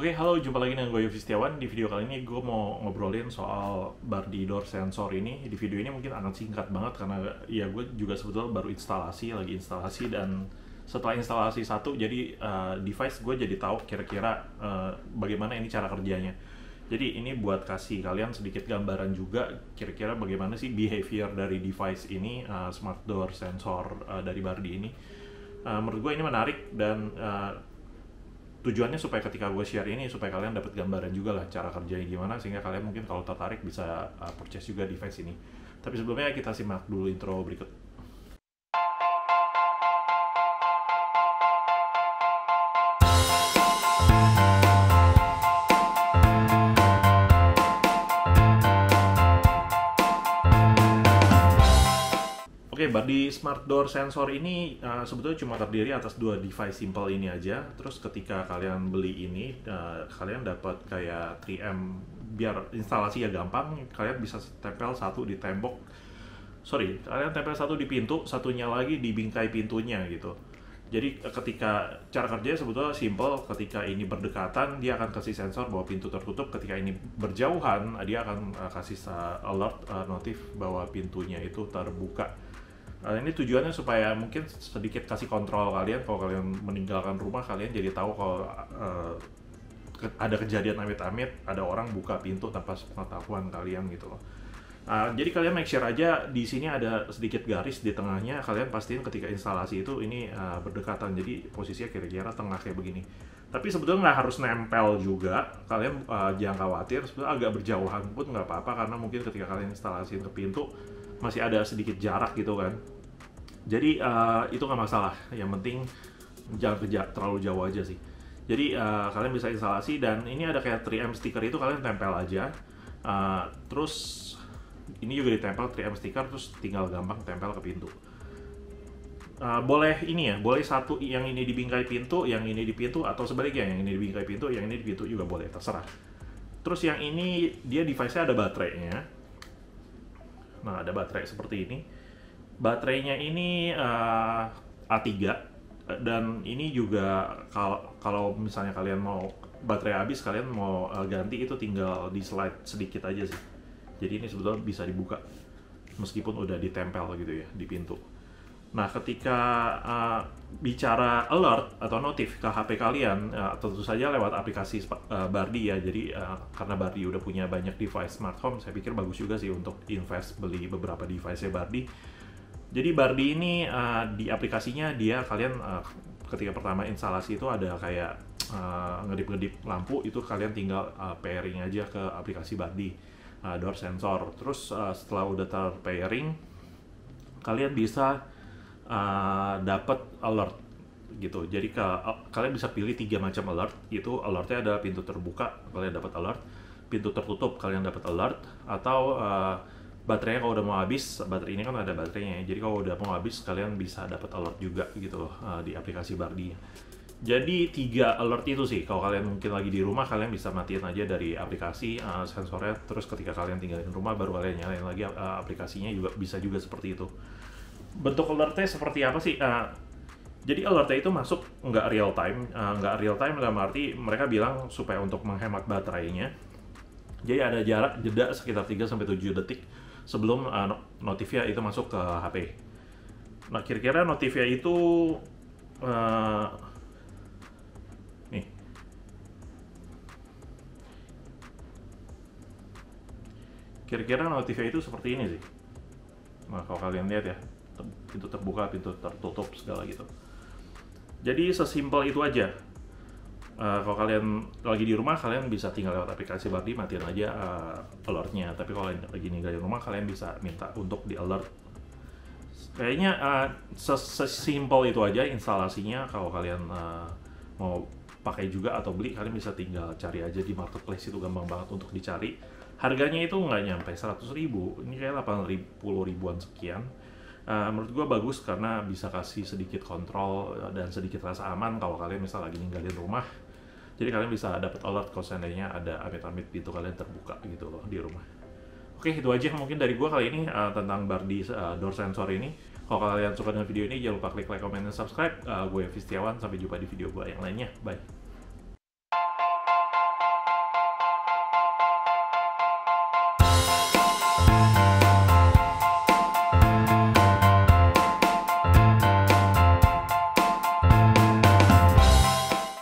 Oke, halo, jumpa lagi dengan gue Yofi Setiawan. Di video kali ini gue mau ngobrolin soal Bardi Door Sensor ini. Di video ini mungkin akan singkat banget karena ya gue juga sebetulnya baru instalasi, lagi instalasi dan setelah instalasi satu, jadi uh, device gue jadi tahu kira-kira uh, bagaimana ini cara kerjanya. Jadi ini buat kasih kalian sedikit gambaran juga kira-kira bagaimana sih behavior dari device ini, uh, smart door sensor uh, dari Bardi ini. Uh, menurut gue ini menarik dan uh, tujuannya supaya ketika gue share ini supaya kalian dapat gambaran juga lah cara kerjanya gimana sehingga kalian mungkin kalau tertarik bisa uh, purchase juga device ini. Tapi sebelumnya kita simak dulu intro berikut. Oke, okay, body Smart Door Sensor ini uh, sebetulnya cuma terdiri atas dua device simple ini aja. Terus ketika kalian beli ini, uh, kalian dapat kayak 3M biar ya gampang. Kalian bisa tempel satu di tembok, sorry, kalian tempel satu di pintu, satunya lagi di bingkai pintunya gitu. Jadi eh, ketika cara kerjanya sebetulnya simple, ketika ini berdekatan dia akan kasih sensor bahwa pintu tertutup, ketika ini berjauhan dia akan kasih alert uh, notif bahwa pintunya itu terbuka. Nah, ini tujuannya supaya mungkin sedikit kasih kontrol kalian kalau kalian meninggalkan rumah kalian jadi tahu kalau uh, ada kejadian amit-amit ada orang buka pintu tanpa pengetahuan kalian gitu loh. Uh, jadi kalian make sure aja di sini ada sedikit garis di tengahnya kalian pastiin ketika instalasi itu ini uh, berdekatan jadi posisinya kira-kira tengah kayak begini. Tapi sebetulnya nggak harus nempel juga kalian uh, jangan khawatir sebetulnya agak berjauhan pun nggak apa-apa karena mungkin ketika kalian instalasiin ke pintu masih ada sedikit jarak gitu kan jadi uh, itu nggak masalah yang penting jangan ke terlalu jauh aja sih jadi uh, kalian bisa instalasi dan ini ada kayak 3M stiker itu kalian tempel aja uh, terus ini juga ditempel 3M stiker terus tinggal gampang tempel ke pintu uh, boleh ini ya boleh satu yang ini dibingkai pintu yang ini di pintu atau sebaliknya yang ini dibingkai pintu yang ini di pintu juga boleh terserah terus yang ini dia device-nya ada baterainya Nah, ada baterai seperti ini. Baterainya ini uh, eh, A3 dan ini juga kalau kalau misalnya kalian mau baterai habis kalian mau uh, ganti itu tinggal di slide sedikit aja sih. Jadi ini sebetulnya bisa dibuka meskipun udah ditempel gitu ya di pintu. Nah, ketika uh, bicara alert atau notif ke HP kalian, uh, tentu saja lewat aplikasi uh, Bardi ya. Jadi uh, karena Bardi udah punya banyak device smart home, saya pikir bagus juga sih untuk invest beli beberapa device Bardi. Jadi Bardi ini uh, di aplikasinya dia kalian uh, ketika pertama instalasi itu ada kayak uh, ngedip-ngedip lampu itu kalian tinggal uh, pairing aja ke aplikasi Bardi uh, door sensor. Terus uh, setelah udah ter pairing kalian bisa uh, eh, dapat alert gitu. Jadi ke, eh, kalian bisa pilih tiga macam alert. Itu alertnya ada pintu terbuka kalian dapat alert, pintu tertutup kalian dapat alert, atau uh, baterainya kalau udah mau habis, baterai ini kan ada baterainya. Jadi kalau udah mau habis kalian bisa dapat alert juga gitu uh, di aplikasi Bardi. Jadi tiga alert itu sih. Kalau kalian mungkin lagi di rumah, kalian bisa matiin aja dari aplikasi uh, sensornya. Terus ketika kalian tinggalin rumah, baru kalian nyalain lagi uh, aplikasinya juga bisa juga seperti itu bentuk alertnya seperti apa sih? Uh, jadi alertnya itu masuk nggak real time, uh, nggak real time dalam arti mereka bilang supaya untuk menghemat baterainya. Jadi ada jarak jeda sekitar 3 sampai 7 detik sebelum uh, eh, notifia itu masuk ke HP. Nah, kira-kira notifia itu uh, nih. Kira-kira notifnya itu seperti ini sih. Nah, kalau kalian lihat ya pintu terbuka pintu tertutup segala gitu jadi sesimpel itu aja uh, kalau kalian lagi di rumah kalian bisa tinggal lewat aplikasi berarti matiin aja uh, alertnya tapi kalau lagi tinggal di rumah kalian bisa minta untuk di alert kayaknya uh, sesimpel itu aja instalasinya kalau kalian uh, mau pakai juga atau beli kalian bisa tinggal cari aja di marketplace itu gampang banget untuk dicari harganya itu nggak nyampe 100 ribu ini kayak 80 ribuan sekian Uh, menurut gue bagus karena bisa kasih sedikit kontrol eh, dan sedikit rasa aman kalau kalian misal lagi ninggalin rumah. Jadi kalian bisa dapat alert kalau seandainya ada amit-amit pintu kalian terbuka gitu loh di rumah. Oke, itu aja mungkin dari gue kali ini uh, tentang Bardi uh, door sensor ini. Kalau kalian suka dengan video ini, jangan lupa klik like, comment, dan subscribe. Uh, gue Fistiawan, sampai jumpa di video gue yang lainnya. Bye!